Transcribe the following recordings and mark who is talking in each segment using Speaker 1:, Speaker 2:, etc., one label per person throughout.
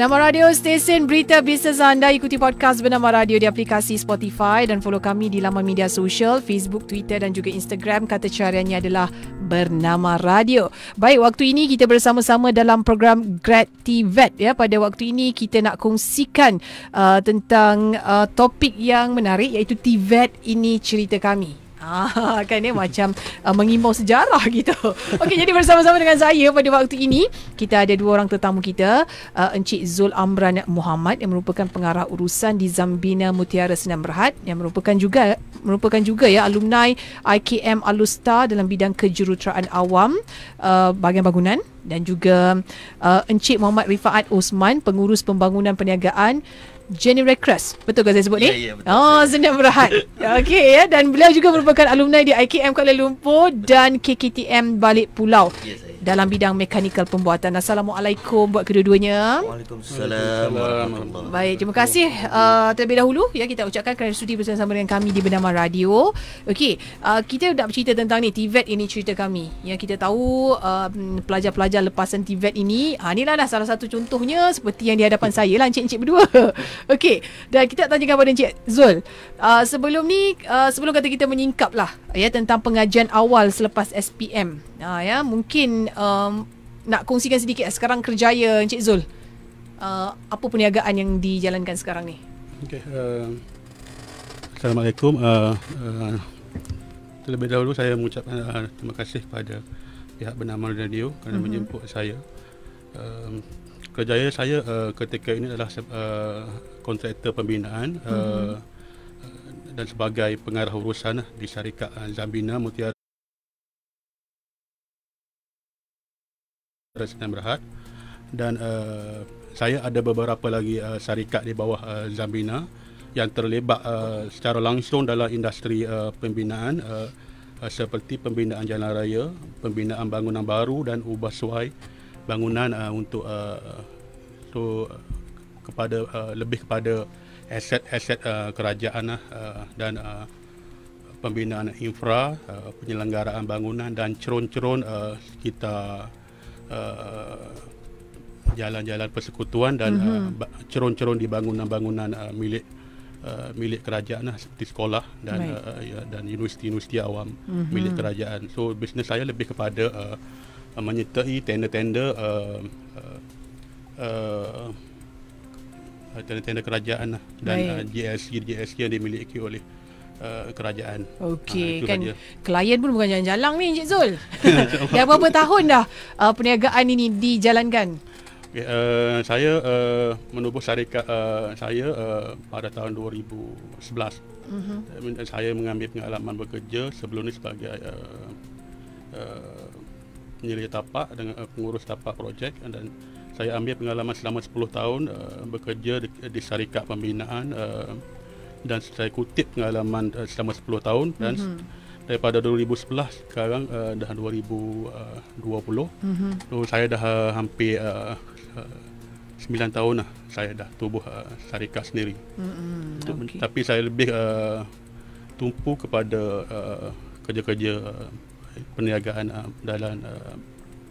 Speaker 1: Bernama Radio, stesen berita bisnes anda. Ikuti podcast Bernama Radio di aplikasi Spotify dan follow kami di laman media sosial, Facebook, Twitter dan juga Instagram. Kata cariannya adalah Bernama Radio. Baik, waktu ini kita bersama-sama dalam program Grad e ya. Pada waktu ini kita nak kongsikan uh, tentang uh, topik yang menarik iaitu TVET e ini cerita kami. Ah, kan dia macam uh, mengimbau sejarah gitu. Okey, jadi bersama-sama dengan saya pada waktu ini, kita ada dua orang tetamu kita, uh, Encik Zul Amran Muhammad yang merupakan pengarah urusan di Zambina Mutiara Senam Berhad yang merupakan juga merupakan juga ya alumni IKM Alusta dalam bidang kejuruteraan awam uh, bahagian bangunan dan juga uh, Encik Muhammad Rifaat Osman, pengurus pembangunan perniagaan Jenny Rekras Betul ke saya sebut ni? Ya, yeah, ya, yeah, Oh, Zendam Berhad Okey, ya Dan beliau juga merupakan alumni di IKM Kuala Lumpur Dan KKTM Balik Pulau yes, dalam bidang mekanikal pembuatan. Assalamualaikum buat kedua-duanya.
Speaker 2: Waalaikumsalam. Waalaikumsalam.
Speaker 1: Baik, terima kasih uh, terlebih dahulu ya kita ucapkan kerana sudi bersama-sama dengan kami di Bernama Radio. Okey, uh, kita nak bercerita tentang ni TVET ini cerita kami. Yang kita tahu uh, pelajar-pelajar lepasan TVET ini, ha uh, inilah lah salah satu contohnya seperti yang di hadapan saya lah encik-encik berdua. Okey, dan kita tanya kepada Encik Zul. Uh, sebelum ni uh, sebelum kata kita menyingkap lah ya tentang pengajian awal selepas SPM. Ha ya, mungkin um, nak kongsikan sedikit eh, sekarang kerjaya Encik Zul. Uh, apa perniagaan yang dijalankan sekarang ni?
Speaker 3: Okey, uh, Assalamualaikum. Uh, uh, terlebih dahulu saya mengucapkan uh, terima kasih kepada pihak bernama Radio kerana uh-huh. menjemput saya. Um, kerjaya saya uh, ketika ini adalah uh, kontraktor pembinaan uh, uh-huh dan sebagai pengarah urusan di syarikat Zambina Mutiara Sinan Berhad dan uh, saya ada beberapa lagi uh, syarikat di bawah uh, Zambina yang terlibat uh, secara langsung dalam industri uh, pembinaan uh, uh, seperti pembinaan jalan raya, pembinaan bangunan baru dan ubah suai bangunan uh, untuk uh, to, kepada uh, lebih kepada aset-aset uh, kerajaan uh, dan uh, pembinaan infra, uh, penyelenggaraan bangunan dan ceron-ceron uh, kita uh, jalan-jalan persekutuan dan mm-hmm. uh, mhm. di bangunan-bangunan uh, milik uh, milik kerajaan lah, seperti sekolah dan right. uh, ya, dan universiti-universiti awam mm-hmm. milik kerajaan. So bisnes saya lebih kepada uh, menyertai tender-tender uh, uh, uh, Ah, tenda-tenda kerajaan lah dan JLC uh, JLC yang dimiliki oleh Uh, kerajaan. Okey, ha, kan sahaja.
Speaker 1: klien pun bukan jalan-jalan ni Encik Zul.
Speaker 3: dah
Speaker 1: berapa tahun dah uh, perniagaan ini dijalankan?
Speaker 3: Okay, uh, saya uh, menubuh syarikat uh, saya uh, pada tahun 2011. Uh-huh. Mhm. Eh, saya mengambil pengalaman bekerja sebelum ini sebagai uh, uh, penyelia tapak dengan pengurus tapak projek dan saya ambil pengalaman selama 10 tahun uh, bekerja di, di syarikat pembinaan uh, dan saya kutip pengalaman uh, selama 10 tahun dan mm-hmm. daripada 2011 sekarang uh, dah 2020. Mm-hmm. So saya dah hampir uh, 9 tahun lah saya dah tubuh uh, syarikat sendiri. Mm-hmm. Okay. Tapi saya lebih uh, tumpu kepada uh, kerja-kerja uh, perniagaan uh, dalam uh,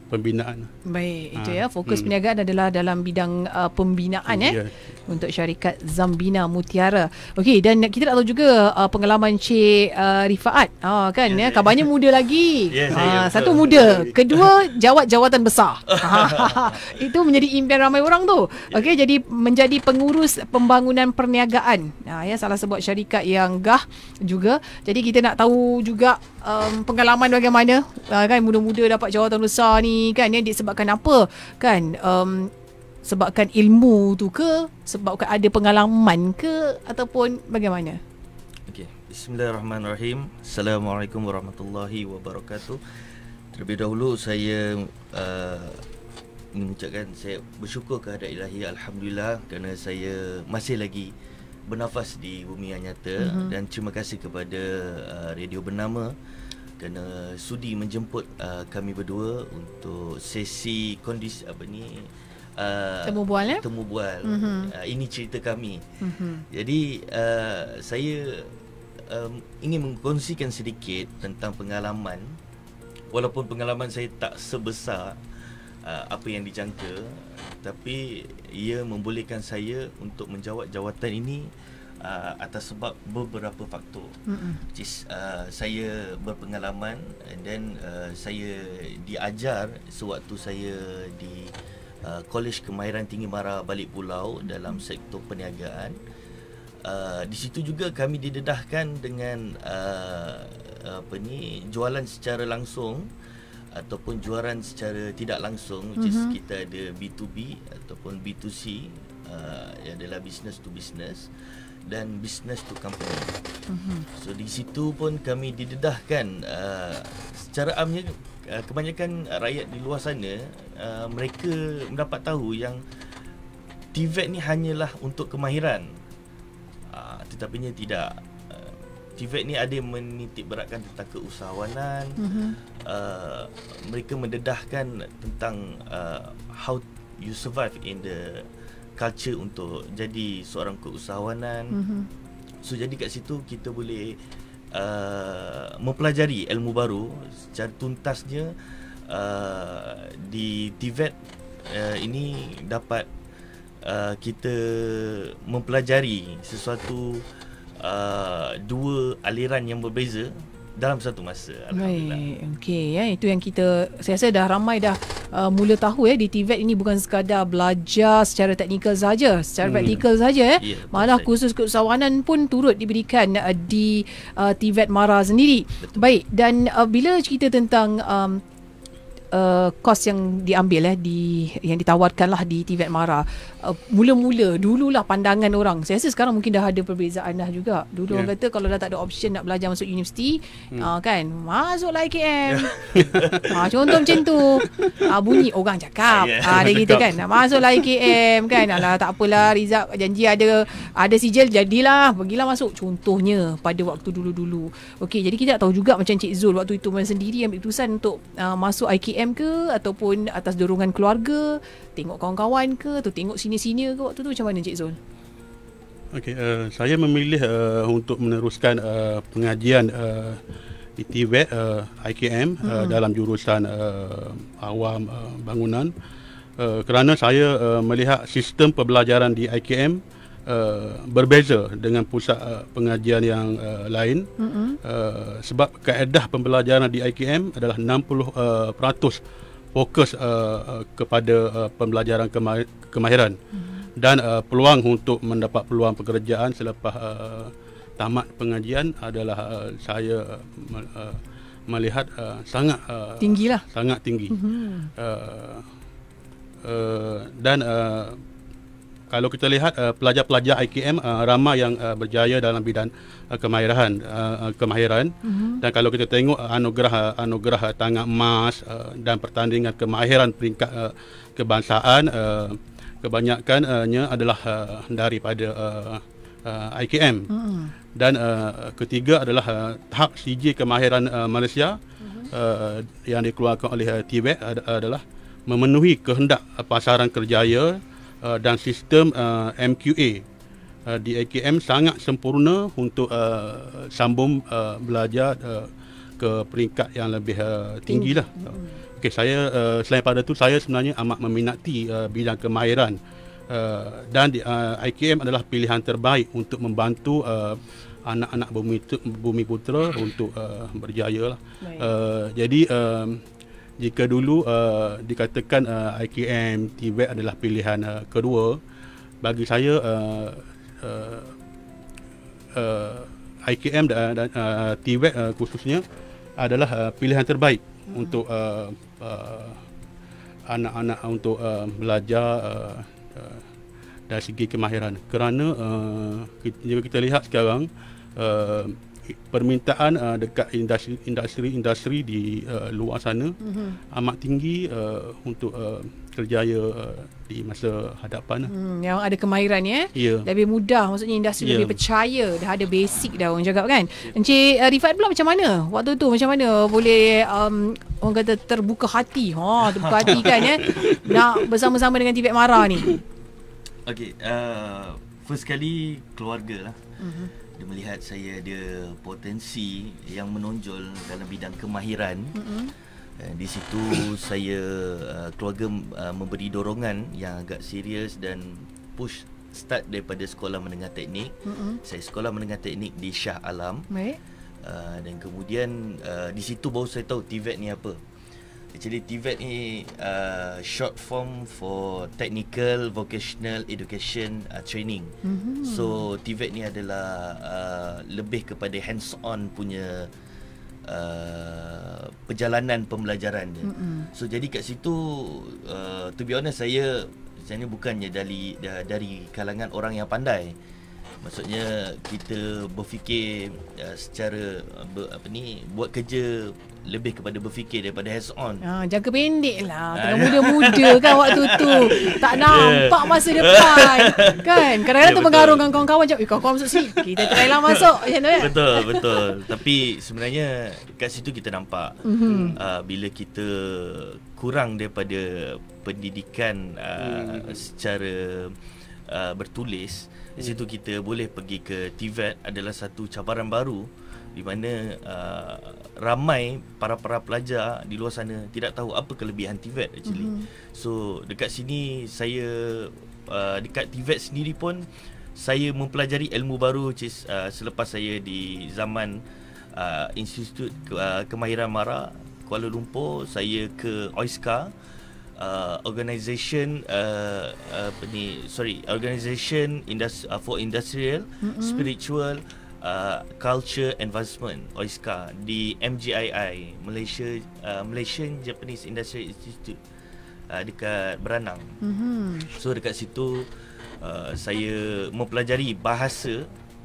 Speaker 3: pembinaan. Baik, itu ah, ya fokus hmm.
Speaker 1: perniagaan adalah dalam bidang uh, pembinaan oh, eh. Yeah untuk syarikat Zambina Mutiara. Okey dan kita nak tahu juga uh, pengalaman Cik uh, Rifaat. Ha uh, kan yeah, ya, kabarnya yeah. muda lagi. Yeah, uh, satu betul. muda, kedua jawat jawatan besar. Itu menjadi impian ramai orang tu. Okey yeah. jadi menjadi pengurus pembangunan perniagaan. Uh, ya salah sebuah syarikat yang gah juga. Jadi kita nak tahu juga um, pengalaman bagaimana uh, kan muda-muda dapat jawatan besar ni kan ya disebabkan apa kan um, sebabkan ilmu tu ke sebabkan ada pengalaman ke ataupun bagaimana
Speaker 2: okey bismillahirrahmanirrahim assalamualaikum warahmatullahi wabarakatuh terlebih dahulu saya uh, mengucapkan saya bersyukur kepada Ilahi alhamdulillah kerana saya masih lagi bernafas di bumi yang nyata uh-huh. dan terima kasih kepada uh, radio bernama kerana sudi menjemput uh, kami berdua untuk sesi kondisi apa ni uh, temu bual ya temu bual mm-hmm. uh, ini cerita kami mm-hmm. jadi uh, saya um, ingin mengkongsikan sedikit tentang pengalaman walaupun pengalaman saya tak sebesar uh, apa yang dijangka tapi ia membolehkan saya untuk menjawab jawatan ini uh, atas sebab beberapa faktor. Mm-hmm. Which uh, saya berpengalaman dan uh, saya diajar sewaktu saya di Kolej uh, Kemahiran Tinggi Mara Balik Pulau dalam sektor perniagaan. Uh, di situ juga kami didedahkan dengan uh, apa ni jualan secara langsung ataupun jualan secara tidak langsung which is mhm. kita ada B2B ataupun B2C uh, yang adalah business to business dan business to company. Mm-hmm. So di situ pun kami didedahkan uh, secara amnya Eh, kebanyakan rakyat di luar sana uh, mereka mendapat tahu yang TVET ni hanyalah untuk kemahiran uh, tetapinya tidak uh, eh, TVET ni ada menitik beratkan tentang keusahawanan mm-hmm. uh, mereka mendedahkan tentang uh, how you survive in the culture untuk jadi seorang keusahawanan mm-hmm. so jadi kat situ kita boleh uh, mempelajari ilmu baru secara tuntasnya uh, di Tibet e uh, ini dapat uh, kita mempelajari sesuatu uh, dua aliran yang berbeza dalam satu masa alhamdulillah.
Speaker 1: Okey ya itu yang kita saya rasa dah ramai dah uh, mula tahu ya di TVET ini bukan sekadar belajar secara teknikal saja, secara hmm. praktikal saja ya. Yeah, ya, Malah khusus keusahawanan pun turut diberikan uh, di uh, TVET Mara sendiri. Betul. Baik dan uh, bila cerita tentang um, kos uh, yang diambil eh di yang ditawarkan lah di Tivet Mara. mula uh, mula-mula dululah pandangan orang. Saya rasa sekarang mungkin dah ada perbezaan dah juga. Dulu yeah. orang ya. kata kalau dah tak ada option nak belajar masuk universiti, hmm. uh, kan, masuklah IKM. Yeah. Ya. uh, contoh macam tu. Uh, bunyi orang cakap. Ya. Ah yeah. uh, dia kita kan, nak masuklah IKM kan. Alah tak apalah Rizal janji ada ada sijil jadilah, pergilah masuk contohnya pada waktu dulu-dulu. Okey, jadi kita tak tahu juga macam Cik Zul waktu itu main sendiri ambil keputusan untuk uh, masuk IKM PM ke ataupun atas dorongan keluarga, tengok kawan-kawan ke atau tengok sini-sini ke waktu tu macam mana Cik Zul?
Speaker 3: Okey, uh, saya memilih uh, untuk meneruskan uh, pengajian uh, ITVET uh, IKM hmm. dalam jurusan uh, awam uh, bangunan uh, kerana saya uh, melihat sistem pembelajaran di IKM Uh, berbeza dengan pusat uh, pengajian yang uh, lain mm-hmm. uh, sebab kaedah pembelajaran di IKM adalah 60% uh, peratus fokus uh, uh, kepada uh, pembelajaran kema- kemahiran mm-hmm. dan uh, peluang untuk mendapat peluang pekerjaan selepas uh, tamat pengajian adalah uh, saya uh, melihat uh, sangat uh, lah sangat tinggi mm-hmm. uh, uh, dan uh, kalau kita lihat uh, pelajar-pelajar IKM uh, eh, ramai yang uh, berjaya dalam bidang uh, kemahiran uh, kemahiran mm-hmm. dan kalau kita tengok uh, anugerah uh, anugerah tangan emas uh, dan pertandingan kemahiran peringkat uh, kebangsaan uh, kebanyakannya uh, adalah uh, daripada uh, uh, IKM. Mm-hmm. Dan uh, ketiga adalah uh, tahap CJ kemahiran uh, Malaysia mm-hmm. uh, yang dikeluarkan oleh uh, TVET adalah memenuhi kehendak pasaran kerjaya uh, dan sistem uh, MQA uh, di AKM sangat sempurna untuk uh, sambung uh, belajar uh, ke peringkat yang lebih uh, tinggi lah. Mm. Uh, okay, saya uh, selain pada itu saya sebenarnya amat meminati uh, bidang kemahiran uh, dan di, uh, IKM adalah pilihan terbaik untuk membantu uh, anak-anak bumi, bumi putra untuk uh, berjaya lah. Uh, jadi uh, jika dulu uh, dikatakan uh, IKM TVET adalah pilihan uh, kedua bagi saya uh, uh, uh, IKM dan, uh, TVET uh, uh, khususnya adalah uh, pilihan terbaik hmm. untuk uh, uh, anak-anak untuk uh, belajar uh, uh, dari segi kemahiran kerana uh, kita, jika kita lihat sekarang uh, permintaan uh, dekat industri-industri di uh, luar sana mm-hmm. amat tinggi uh, untuk uh, kerjaya uh, di masa hadapan. Lah.
Speaker 1: Hmm, yang ada kemahiran ya. Yeah. Lebih mudah maksudnya industri yeah. lebih percaya dah ada basic dah orang cakap kan. Encik uh, Rifat pula macam mana? Waktu tu macam mana boleh um, orang kata terbuka hati. Ha terbuka hati kan ya. Nak bersama-sama dengan TVET Mara ni.
Speaker 2: Okay. Uh, first kali keluarga lah. Mm-hmm dia melihat saya ada potensi yang menonjol dalam bidang kemahiran mm-hmm. di situ saya eh, keluarga eh, memberi dorongan yang agak serius dan push start daripada sekolah menengah teknik mm-hmm. saya sekolah menengah teknik di Shah Alam Baik. dan kemudian di situ baru saya tahu TVET ni apa Actually TVET ni uh, short form for technical vocational education uh, training. Mm-hmm. So TVET ni adalah uh, lebih kepada hands on punya uh, perjalanan pembelajaran dia. Mm-hmm. So jadi kat situ uh, to be honest saya saya ni bukannya dari dari kalangan orang yang pandai maksudnya kita berfikir uh, secara ber, apa ni buat kerja lebih kepada berfikir daripada hands on. Ha
Speaker 1: lah. ah, jangka pendeklah. Tengah ya. muda-muda kan waktu tu. Tak ya. nampak yeah. masa depan. Kan? Kadang-kadang yeah, terpengaruh dengan kawan-kawan cakap, "Eh, kau masuk sini. Kita try lah masuk." Ya, kan? Betul, betul.
Speaker 2: Tapi sebenarnya kat situ kita nampak mm-hmm. uh, bila kita kurang daripada pendidikan uh, mm. secara uh, bertulis, di situ kita boleh pergi ke Tivet adalah satu cabaran baru di mana uh, ramai para-para pelajar di luar sana tidak tahu apa kelebihan Tivet. actually. Mm-hmm. So dekat sini saya uh, dekat Tivet sendiri pun saya mempelajari ilmu baru which is, uh, selepas saya di zaman uh, Institut uh, Kemahiran Mara Kuala Lumpur saya ke OISKA uh, organisation uh, uh, apa ni sorry organisation industri- uh, for industrial mm-hmm. spiritual uh, culture advancement OISCA di MGII Malaysia uh, Malaysian Japanese Industrial Institute uh, dekat Beranang. Mm-hmm. So dekat situ uh, saya mempelajari bahasa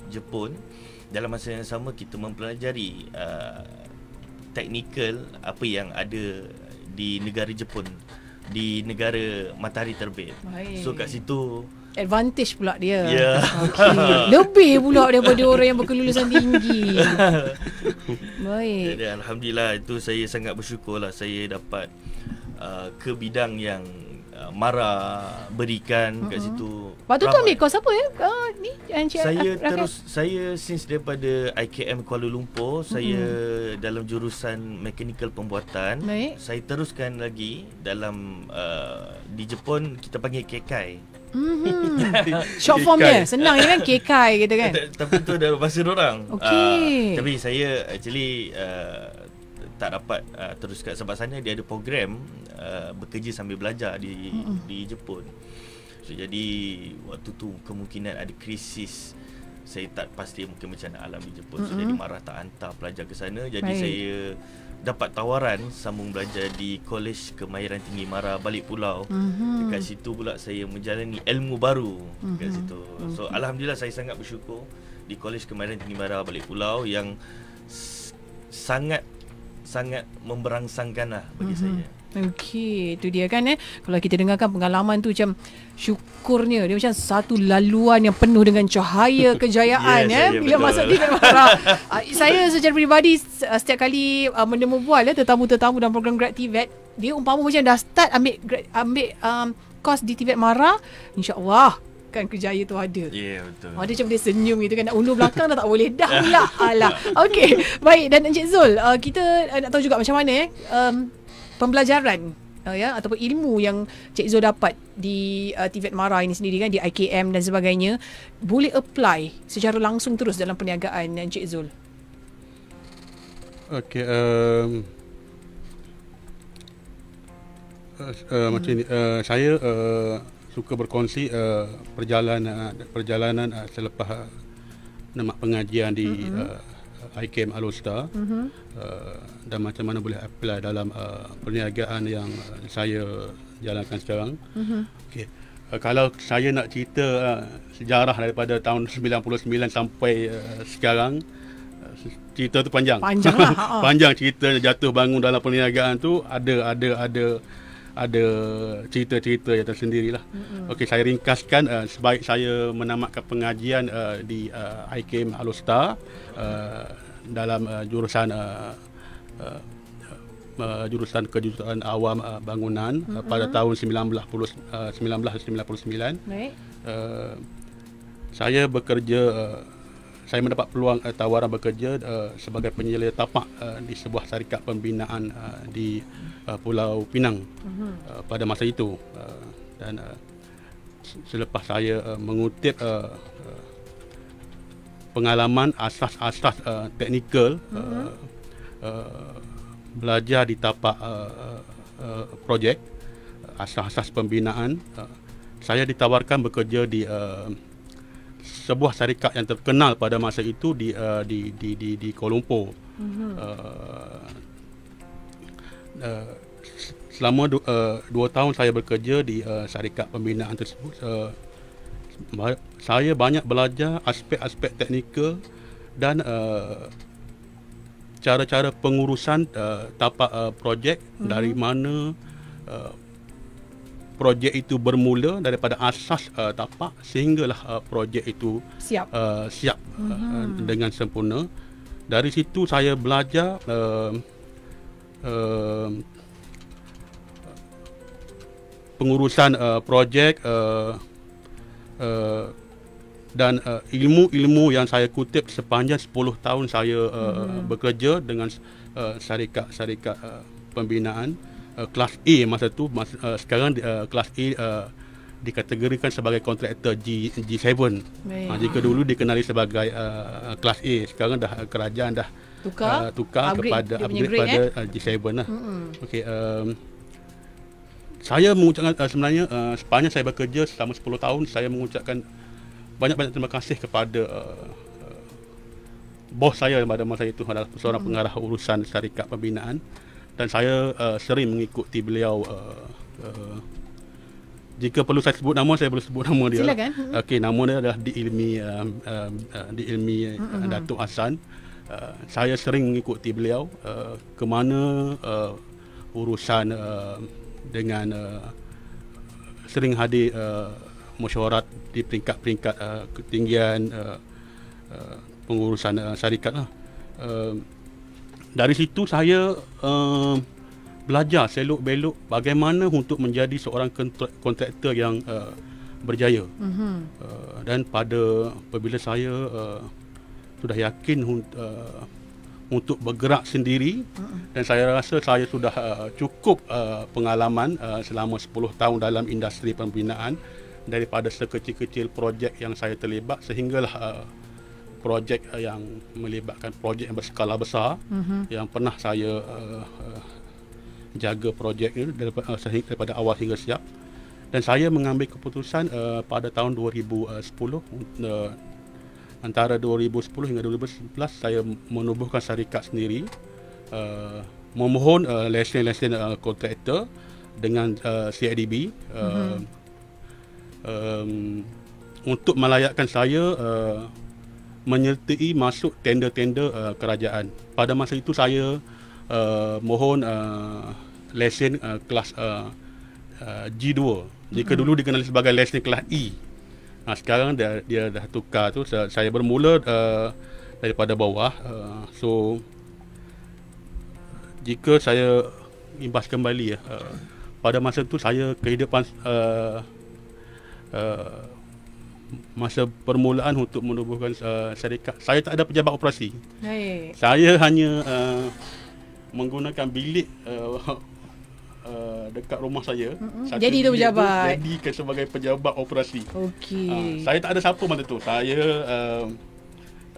Speaker 2: Jepun dalam masa yang sama kita mempelajari uh, technical apa yang ada di negara Jepun di negara matahari terbit. Baik. So kat situ
Speaker 1: advantage pula dia. Ya. Yeah. Okay. Lebih pula daripada orang yang berkelulusan tinggi.
Speaker 2: Baik. Jadi alhamdulillah itu saya sangat bersyukurlah saya dapat uh, ke bidang yang Uh, marah berikan uh kat situ. Waktu tu ambil
Speaker 1: kos apa ya? Uh, ni Encik Saya Rakyat. terus
Speaker 2: saya since daripada IKM Kuala Lumpur, uh saya dalam jurusan mechanical pembuatan. Baik. Saya teruskan lagi dalam uh, di Jepun kita panggil kekai.
Speaker 1: Mhm.
Speaker 2: Short form dia. Senang je kan
Speaker 1: kekai gitu kan.
Speaker 2: Tapi tu dalam bahasa orang. Okey. Uh, tapi saya actually uh, tak dapat uh, terus kat sebab sana dia ada program uh, bekerja sambil belajar di mm-hmm. di Jepun. So, jadi waktu tu kemungkinan ada krisis saya tak pasti mungkin macam nak alam di Jepun. mm-hmm. Jadi marah tak hantar pelajar ke sana. Jadi Baik. saya dapat tawaran sambung belajar di kolej kemahiran tinggi Mara balik pulau. Mm-hmm. Dekat situ pula saya menjalani ilmu baru mm-hmm. dekat situ. So okay. Mm-hmm. alhamdulillah saya sangat bersyukur di kolej kemahiran tinggi Mara balik pulau yang s- sangat sangat memberangsangkan lah
Speaker 1: bagi mm-hmm. saya. Okey, itu dia kan eh. Kalau kita dengarkan pengalaman tu macam syukurnya dia macam satu laluan yang penuh dengan cahaya kejayaan yeah, eh saya bila betul. masuk di memanglah. saya secara peribadi uh, setiap kali uh, menemu bual ya eh, tetamu-tetamu dalam program Grad TVET, dia umpama macam dah start ambil ambil um, kos di TVET Mara, insya-Allah menyebabkan kejaya tu ada. Ya, yeah, betul. Ada oh, macam dia senyum gitu kan. Nak ulur belakang dah tak boleh. Dah lah. Alah. Okey. Baik. Dan Encik Zul, uh, kita uh, nak tahu juga macam mana eh. Um, pembelajaran uh, ya ataupun ilmu yang Cik Zul dapat di uh, Tivet Mara ini sendiri kan di IKM dan sebagainya boleh apply secara langsung terus dalam perniagaan Cik Zul.
Speaker 3: Okay, um uh, uh, macam ni uh, saya uh, suka berkongsi uh, perjalanan eh, perjalanan uh, selepas uh, nama pengajian di mm-hmm. uh, ICAM Alostar mm-hmm. uh, dan macam mana boleh apply dalam uh, perniagaan yang saya jalankan sekarang. Mm-hmm. Okay. Uh, kalau saya nak cerita uh, sejarah daripada tahun 99 sampai uh, sekarang cerita tu panjang. Panjang lah. panjang cerita jatuh bangun dalam perniagaan tu ada ada ada ada cerita-cerita yang lah. Mm-hmm. Okey, saya ringkaskan uh, sebaik saya menamatkan pengajian uh, di uh, eh, IKM Alustar uh, dalam uh, jurusan uh, uh, uh, jurusan kejuruteraan awam uh, bangunan mm-hmm. uh, pada tahun 1990 uh, 1999. Uh, saya bekerja uh, saya mendapat peluang uh, tawaran bekerja uh, sebagai penyelia tapak uh, di sebuah syarikat pembinaan uh, di uh, Pulau Pinang uh-huh. uh, pada masa itu uh, dan uh, selepas saya uh, mengutip uh, pengalaman asas-asas uh, teknikal uh-huh. uh, uh, belajar di tapak uh, uh, projek asas-asas pembinaan uh, saya ditawarkan bekerja di uh, sebuah syarikat yang terkenal pada masa itu di uh, di di di di Kuala Lumpur. Uh-huh. Uh, uh, selama du, uh, dua tahun saya bekerja di uh, syarikat pembinaan tersebut, uh, saya banyak belajar aspek-aspek teknikal dan uh, cara-cara pengurusan uh, tapak uh, projek uh-huh. dari mana uh, projek itu bermula daripada asas uh, tapak sehinggalah uh, projek itu siap uh, siap uh-huh. uh, dengan sempurna dari situ saya belajar uh, uh, pengurusan uh, projek uh, uh, dan uh, ilmu-ilmu yang saya kutip sepanjang 10 tahun saya uh, uh-huh. bekerja dengan uh, syarikat-syarikat uh, pembinaan uh, uh, kelas A masa tu mas, uh, sekarang uh, kelas A uh, dikategorikan sebagai kontraktor G, G7. Baik. Uh, jika dulu dikenali sebagai uh, uh kelas A sekarang dah uh, kerajaan dah tukar uh, tukar upgrade, kepada upgrade grade, pada eh? Uh, G7 lah. hmm Okey um, saya mengucapkan uh, sebenarnya uh, sepanjang saya bekerja selama 10 tahun saya mengucapkan banyak-banyak terima kasih kepada uh, bos saya pada masa itu adalah seorang hmm. pengarah urusan syarikat pembinaan dan saya uh, sering mengikuti beliau uh, uh, jika perlu saya sebut nama saya perlu sebut nama dia silakan hmm. okey nama dia adalah di ilmi uh, uh, di ilmi uh hmm, hmm, Datuk Hasan uh, saya sering mengikuti beliau uh, ke mana uh, urusan uh, dengan uh, sering hadir uh, mesyuarat di peringkat-peringkat uh, ketinggian uh, uh, pengurusan uh, syarikat lah. uh, dari situ saya uh, belajar selok belok bagaimana untuk menjadi seorang kontraktor yang uh, berjaya. Mm-hmm. Uh, dan pada apabila saya uh, sudah yakin uh, untuk bergerak sendiri mm-hmm. dan saya rasa saya sudah uh, cukup uh, pengalaman uh, selama 10 tahun dalam industri pembinaan daripada sekecil-kecil projek yang saya terlibat sehinggalah uh, projek eh, yang melibatkan projek yang berskala besar uh-huh. yang pernah saya uh, uh, jaga projek ini daripada, uh, daripada awal hingga siap dan saya mengambil keputusan uh, pada tahun 2010 uh, antara 2010 hingga 2011 saya menubuhkan syarikat sendiri uh, memohon uh, lesen-lesen uh, kontraktor dengan uh, CIDB uh, uh-huh. Mhm. um, untuk melayakkan saya uh, menyertai masuk tender-tender uh, kerajaan. Pada masa itu saya uh, mohon uh, lesen uh, kelas uh, uh, G2. Jika dulu dikenali sebagai lesen kelas E. Nah, sekarang dia, dia dah tukar tu saya bermula uh, daripada bawah. Uh, so jika saya imbas kembali ya uh, pada masa itu saya kehidupan uh, uh, masa permulaan untuk menubuhkan uh, syarikat saya tak ada pejabat operasi. Baik. Saya hanya uh, menggunakan bilik uh, uh, dekat rumah saya. Mm-hmm. Jadi dia pejabat. Jadi sebagai pejabat operasi. Okey. Uh, saya tak ada siapa masa tu. Saya uh,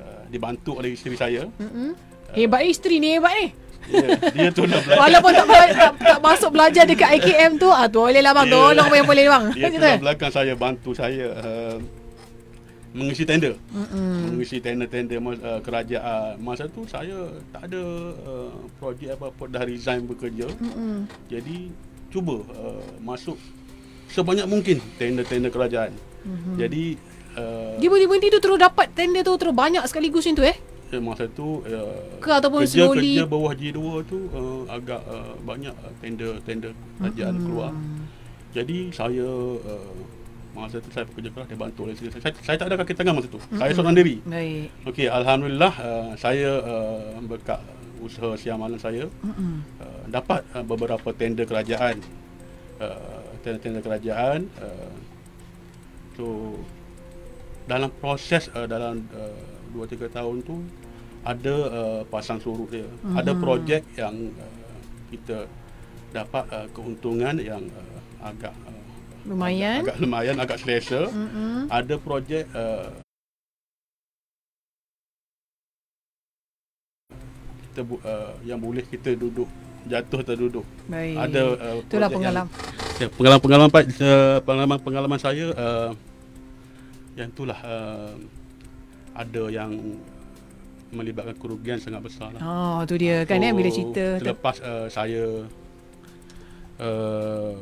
Speaker 3: uh, dibantu oleh isteri saya.
Speaker 1: Mm-hmm. Hebat uh, isteri ni hebat ni.
Speaker 3: Yeah, dia tu nak
Speaker 1: belajar. Walaupun tak, tak, tak, masuk belajar dekat IKM tu, ah, tu boleh lah, bang. Tolong yang boleh bang. Dia tu
Speaker 3: belakang saya, bantu saya. Uh, mengisi tender.
Speaker 1: Mm-hmm. Mengisi
Speaker 3: tender-tender uh, kerajaan. Masa tu saya tak ada uh, projek apa-apa dah resign bekerja. Mm-hmm. Jadi cuba uh, masuk sebanyak mungkin tender-tender kerajaan.
Speaker 1: Mm-hmm. Jadi
Speaker 3: uh, tiba-tiba
Speaker 1: ni tu terus dapat tender tu terus banyak sekali sekaligus tu eh.
Speaker 3: Ya, masa tu uh, ke ataupun kerja, slowly kerja bawah G2 tu uh, agak uh, banyak uh, tender-tender kerajaan mm-hmm. keluar. Jadi saya uh, Masa tu saya bekerja keras, dia bantu oleh saya. saya. Saya tak ada kaki tangan masa tu. Mm-hmm. Saya seorang diri. Baik. Okey, Alhamdulillah uh, saya uh, berkat usaha siang malam saya mm-hmm. uh, dapat uh, beberapa tender kerajaan. Uh, tender-tender kerajaan. Uh, so, dalam proses uh, dalam uh, 2-3 tahun tu, ada uh, pasang surut dia. Mm-hmm. Ada projek yang uh, kita dapat uh, keuntungan yang uh, agak... Uh,
Speaker 1: lumayan agak, agak
Speaker 3: lumayan agak special mm-hmm. ada projek uh, kita bu- uh, yang boleh kita duduk jatuh atau duduk Baik. ada uh, itulah pengalaman yang, ya, pengalaman-pengalaman Pak uh, pengalaman-pengalaman saya uh, yang itulah uh, ada yang melibatkan kerugian sangat besar lah. Oh, tu dia kan, eh, so, kan ya bila cerita. Selepas uh, saya uh,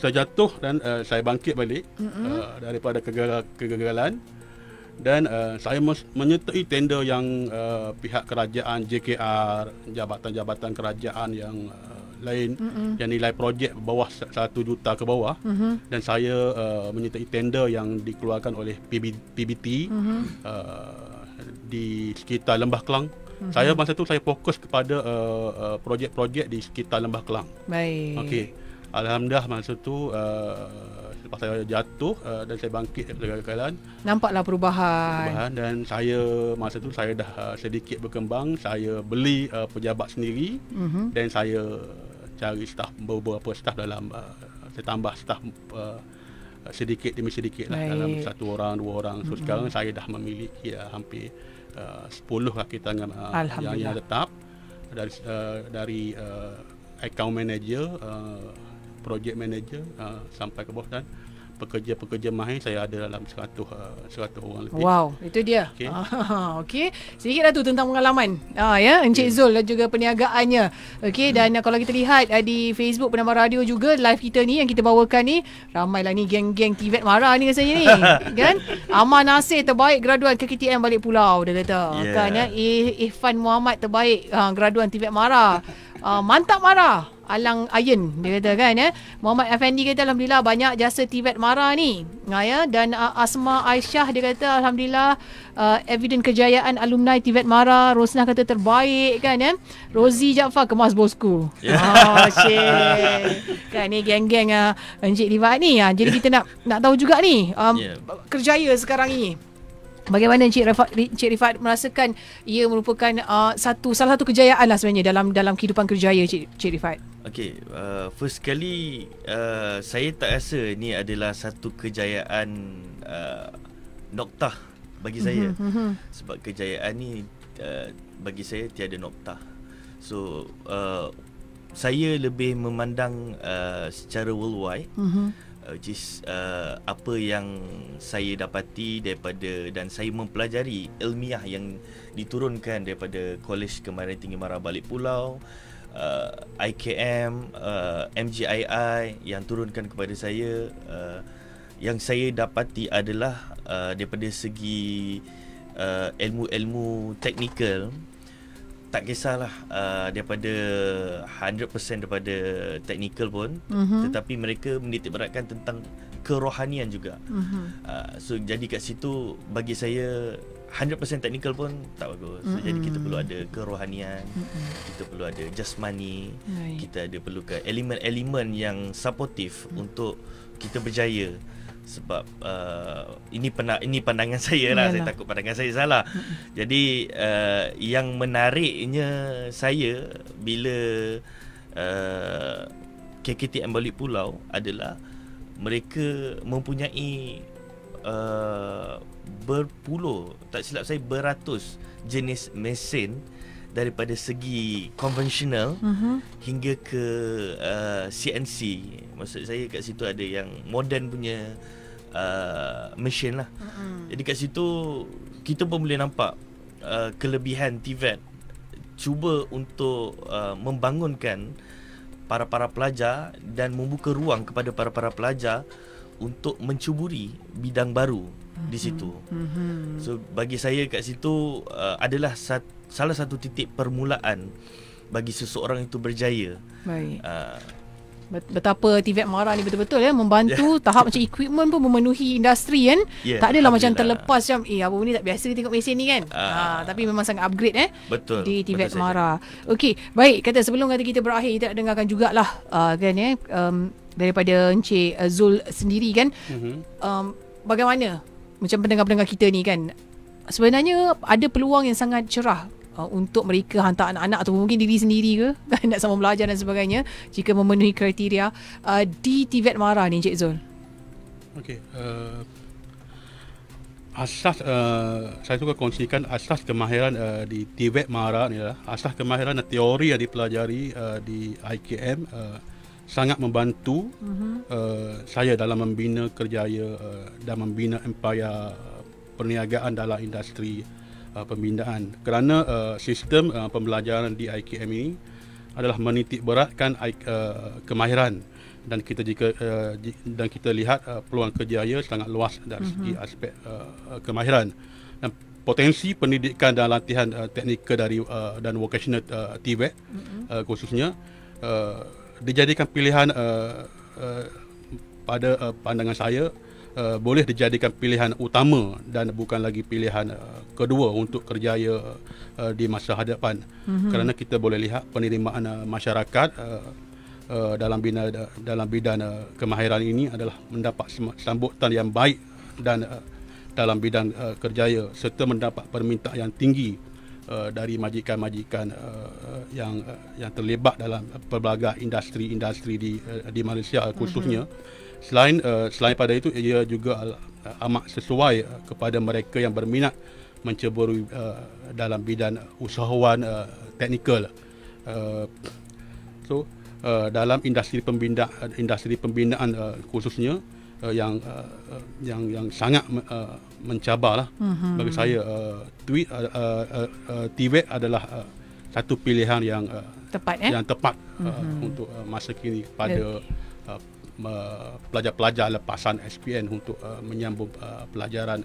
Speaker 3: saya jatuh dan uh, saya bangkit balik mm-hmm. uh, daripada kegagalan dan uh, saya menyertai tender yang uh, pihak kerajaan JKR jabatan-jabatan kerajaan yang uh, lain mm-hmm. yang nilai projek bawah 1 juta ke bawah mm-hmm. dan saya uh, menyertai tender yang dikeluarkan oleh PB, PBT mm-hmm. uh, di sekitar Lembah Kelang mm-hmm. saya masa tu saya fokus kepada uh, uh, projek-projek di sekitar Lembah Kelang
Speaker 1: baik okey
Speaker 3: Alhamdulillah masa tu uh, Lepas saya jatuh uh, Dan saya bangkit dari kekalan
Speaker 1: Nampaklah perubahan Perubahan
Speaker 3: Dan saya masa tu saya dah uh, sedikit berkembang Saya beli uh, pejabat sendiri mm-hmm. Dan saya cari staff Beberapa staff dalam uh, Saya tambah staff uh, sedikit demi sedikit lah dalam satu orang dua orang so mm-hmm. sekarang saya dah memiliki ya, hampir uh, 10 lah kaki tangan uh, yang, yang tetap dari uh, dari uh, account manager uh, project manager uh, sampai ke bawah dan pekerja-pekerja mahir saya ada dalam 100 uh, 100 orang lebih. Wow,
Speaker 1: itu dia. Okey. Ah, okay. Sedikit dah tu tentang pengalaman. Ha uh, ya, Encik okay. Zul dan juga perniagaannya. Okey dan hmm. kalau kita lihat uh, di Facebook Penambah Radio juga live kita ni yang kita bawakan ni ramai lah ni geng-geng Tivet marah ni rasanya ni. kan? Amar Nasir terbaik graduan KKTM balik pulau dia kata. Yeah. Kan ya, eh, Ifan Muhammad terbaik uh, graduan Tivet marah. Uh, mantap marah. Alang ayun dia kata kan ya. Muhammad Effendi kata alhamdulillah banyak jasa Tibet Mara ni. Ha ya dan uh, Asma Aisyah dia kata alhamdulillah uh, evident kejayaan alumni Tibet Mara. Rosnah kata terbaik kan ya. Rozi Jaafar kemas bosku. Yeah. Ha Kan ni geng-geng uh, Encik Tibet ni. Uh. Jadi yeah. kita nak nak tahu juga ni um, yeah. kerjaya sekarang ini. Bagaimana Encik Rifat, Encik Rifat merasakan ia merupakan uh, satu salah satu kejayaan lah sebenarnya dalam dalam kehidupan kerjaya Encik, Encik Rifat?
Speaker 2: Okay, uh, first sekali uh, saya tak rasa ini adalah satu kejayaan uh, noktah bagi mm-hmm, saya. Mhm, mhm. Sebab kejayaan ini uh, bagi saya tiada noktah. So, uh, saya lebih memandang uh, secara worldwide. Mm-hmm which uh, is uh, apa yang saya dapati daripada dan saya mempelajari ilmiah yang diturunkan daripada Kolej Kemarin Tinggi Mara Balik Pulau uh, IKM, uh, MGII yang turunkan kepada saya uh, yang saya dapati adalah uh, daripada segi uh, ilmu-ilmu teknikal tak kisahlah uh, daripada 100% daripada technical pun mm-hmm. tetapi mereka menitikberatkan tentang kerohanian juga. Mm-hmm. Uh, so jadi kat situ bagi saya 100% technical pun tak bagus. So, mm-hmm. Jadi mhm. mhm. kita perlu ada kerohanian, mm-hmm. kita perlu ada jasmani, right. kita ada perlukan elemen-elemen yang supportive mm-hmm. untuk kita berjaya sebab uh, ini pandang, ini pandangan saya lah saya takut pandangan saya salah jadi uh, yang menariknya saya bila uh, KKTM balik pulau adalah mereka mempunyai uh, berpuluh tak silap saya beratus jenis mesin daripada segi konvensional uh-huh. hingga ke uh, CNC maksud saya kat situ ada yang moden punya Uh, mesin lah. Mm-hmm. Jadi kat situ kita pun boleh nampak uh, kelebihan TVET cuba untuk uh, membangunkan para-para pelajar dan membuka ruang kepada para-para pelajar untuk mencuburi bidang baru di situ. Mm-hmm. So bagi saya kat situ uh, adalah sat- salah satu titik permulaan bagi seseorang itu berjaya. Baik. Uh,
Speaker 1: betapa TVET marah ni betul-betul ya membantu yeah. tahap macam equipment pun memenuhi industri kan yeah, tak adalah macam terlepas macam eh apa ni tak biasa tengok mesin ni kan uh, ha tapi memang sangat upgrade eh
Speaker 2: betul di TVET
Speaker 1: marah okey baik kata sebelum kata kita berakhir kita nak dengarkan jugalah uh, kan ya um, daripada Encik eh, Zul sendiri kan mm-hmm. um, bagaimana macam pendengar-pendengar kita ni kan sebenarnya ada peluang yang sangat cerah uh, untuk mereka hantar anak-anak atau mungkin diri sendiri ke kan, nak sama belajar dan sebagainya jika memenuhi kriteria uh, di TVET Mara ni Encik Zul?
Speaker 3: Okey. Uh, asas uh, saya suka kongsikan asas kemahiran uh, di TVET Mara ni lah asas kemahiran dan teori yang dipelajari uh, di IKM uh, sangat membantu uh-huh. uh, saya dalam membina kerjaya uh, dan membina empayar perniagaan dalam industri uh, uh, pembinaan kerana uh, sistem uh, pembelajaran di IKM ini adalah menitik beratkan uh, kemahiran dan kita jika uh, dan kita lihat uh, peluang kerjaya sangat luas dari mm-hmm. segi mhm. aspek uh, uh, kemahiran dan potensi pendidikan dan latihan uh, teknikal dari uh, dan vocational uh, TVET mm-hmm. E uh, khususnya uh, dijadikan pilihan uh, uh, pada uh, pandangan saya uh, uh, boleh dijadikan pilihan utama dan bukan lagi pilihan uh, kedua untuk kerjaya uh, di masa hadapan mm-hmm. kerana kita boleh lihat penerimaan uh, masyarakat uh, Uh, dalam bina dalam bidang uh, kemahiran ini adalah mendapat sambutan yang baik dan uh, dalam bidang uh, kerjaya serta mendapat permintaan yang tinggi uh, dari majikan-majikan uh, yang uh, yang terlibat dalam pelbagai industri-industri di uh, di Malaysia mhm. khususnya uh-huh. Selain uh, selain pada itu ia juga amat sesuai eh, kepada mereka yang berminat menceburi uh, dalam bidang usahawan uh, teknikal. Uh, so uh, dalam industri pembina industri pembinaan uh, khususnya uh, yang uh, yang yang sangat uh, lah mm-hmm. bagi saya uh, tweet uh, uh, uh, TVET adalah uh, satu pilihan yang uh, tepat eh? yang tepat uh, mm-hmm. untuk uh, masa kini pada uh, pelajar-pelajar uh, lepasan SPN untuk uh, menyambung uh, pelajaran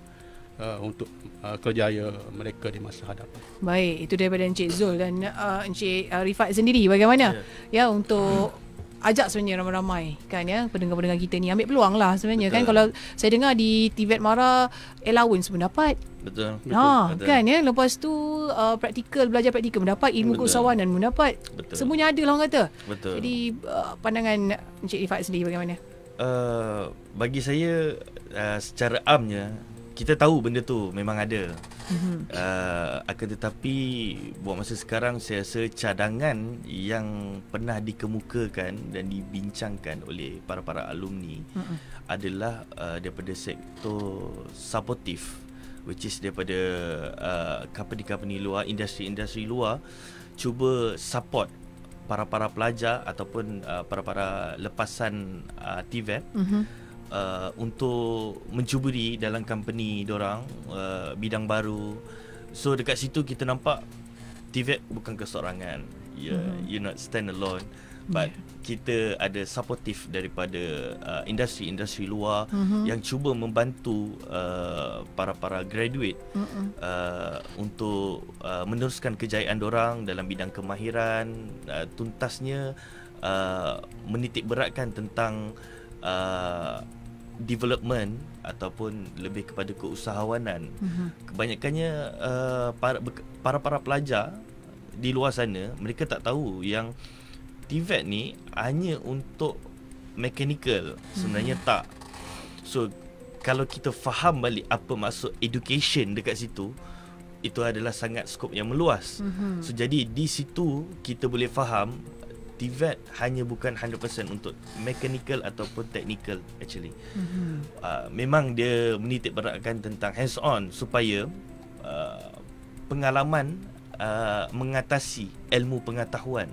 Speaker 3: Uh, untuk uh, kerjaya mereka di masa hadapan.
Speaker 1: Baik, itu daripada Encik Zul dan uh, Encik uh, Rifat sendiri bagaimana? Yeah. Ya untuk ajak sebenarnya ramai-ramai kan ya pendengar-pendengar kita ni ambil peluang lah sebenarnya kan. betul. kan kalau saya dengar di Tibet Mara elawin pun dapat
Speaker 2: betul ha betul. kan ya
Speaker 1: lepas tu uh, praktikal belajar praktikal mendapat ilmu keusahawanan dan dapat betul. semuanya ada lah orang kata betul jadi uh, pandangan Encik Rifat sendiri bagaimana
Speaker 2: uh, bagi saya uh, secara amnya kita tahu benda tu memang ada. Mhm. Uh, akan tetapi buat masa sekarang saya rasa cadangan yang pernah dikemukakan dan dibincangkan oleh para-para alumni uh-uh. adalah uh, daripada sektor supportif which is daripada uh, company-company luar, industri-industri luar cuba support para-para pelajar ataupun uh, para-para lepasan uh, TVET. Uh-huh uh, untuk mencuburi dalam company diorang uh, bidang baru. So dekat situ kita nampak Tivet bukan kesorangan. Yeah, mm-hmm. you not stand alone. But yeah. kita ada supportive daripada uh, industri-industri luar mm-hmm. yang cuba membantu uh, para-para graduate mm-hmm. uh, untuk uh, meneruskan kejayaan orang dalam bidang kemahiran uh, tuntasnya uh, menitik beratkan tentang Uh, development ataupun lebih kepada keusahawanan uh-huh. kebanyakannya uh, para, para para pelajar di luar sana mereka tak tahu yang TVET ni hanya untuk mechanical sebenarnya uh-huh. tak so kalau kita faham balik apa maksud education dekat situ itu adalah sangat skop yang meluas uh-huh. so jadi di situ kita boleh faham TVET hanya bukan 100% untuk mechanical ataupun technical actually. Mm-hmm. Uh, memang dia menitik beratkan tentang hands on supaya uh, pengalaman uh, mengatasi ilmu pengetahuan.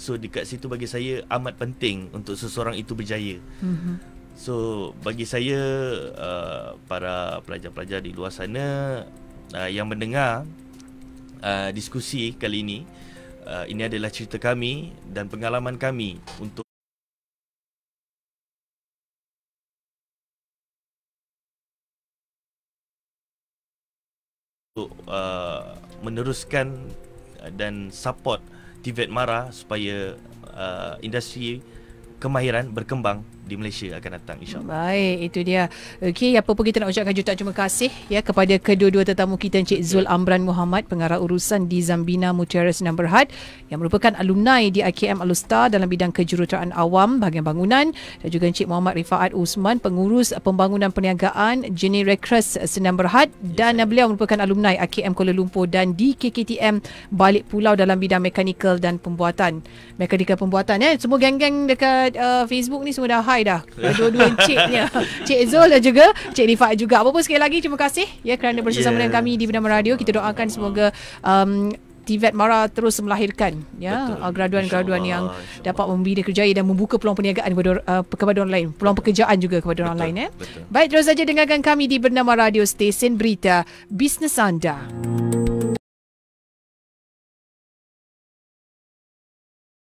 Speaker 2: So dekat situ bagi saya amat penting untuk seseorang itu berjaya. Mm-hmm. So bagi saya uh, para pelajar-pelajar di luar sana uh, yang mendengar uh, diskusi kali ini Uh, ini adalah cerita kami dan pengalaman kami untuk untuk uh, meneruskan uh, dan support Tivet Mara supaya uh, industri kemahiran berkembang di Malaysia akan datang insyaAllah.
Speaker 1: Baik, itu dia. Okey, apa pun kita nak ucapkan juta terima kasih ya kepada kedua-dua tetamu kita Encik Zul Amran Muhammad, pengarah urusan di Zambina Mutiara Sinan Berhad yang merupakan alumni di IKM Alustar dalam bidang kejuruteraan awam bahagian bangunan dan juga Encik Muhammad Rifaat Usman, pengurus pembangunan perniagaan Jenny Recres Sinan Berhad dan yes. beliau merupakan alumni IKM Kuala Lumpur dan di KKTM Balik Pulau dalam bidang mekanikal dan pembuatan. Mekanikal pembuatan ya. Semua geng-geng dekat uh, Facebook ni semua dah high Rifai dah Dua-dua encik Encik Zul dan juga Encik Rifai juga Apa pun sekali lagi Terima kasih ya Kerana bersama yeah. dengan kami Di bernama Radio Kita doakan semoga um, Tivet Mara terus melahirkan ya ah, graduan-graduan yang dapat membina kerjaya dan membuka peluang perniagaan kepada, uh, kepada orang lain, peluang Betul. pekerjaan juga kepada Betul. lain. Ya. Betul. Baik, terus saja dengarkan kami di Bernama Radio Stesen Berita Bisnes Anda.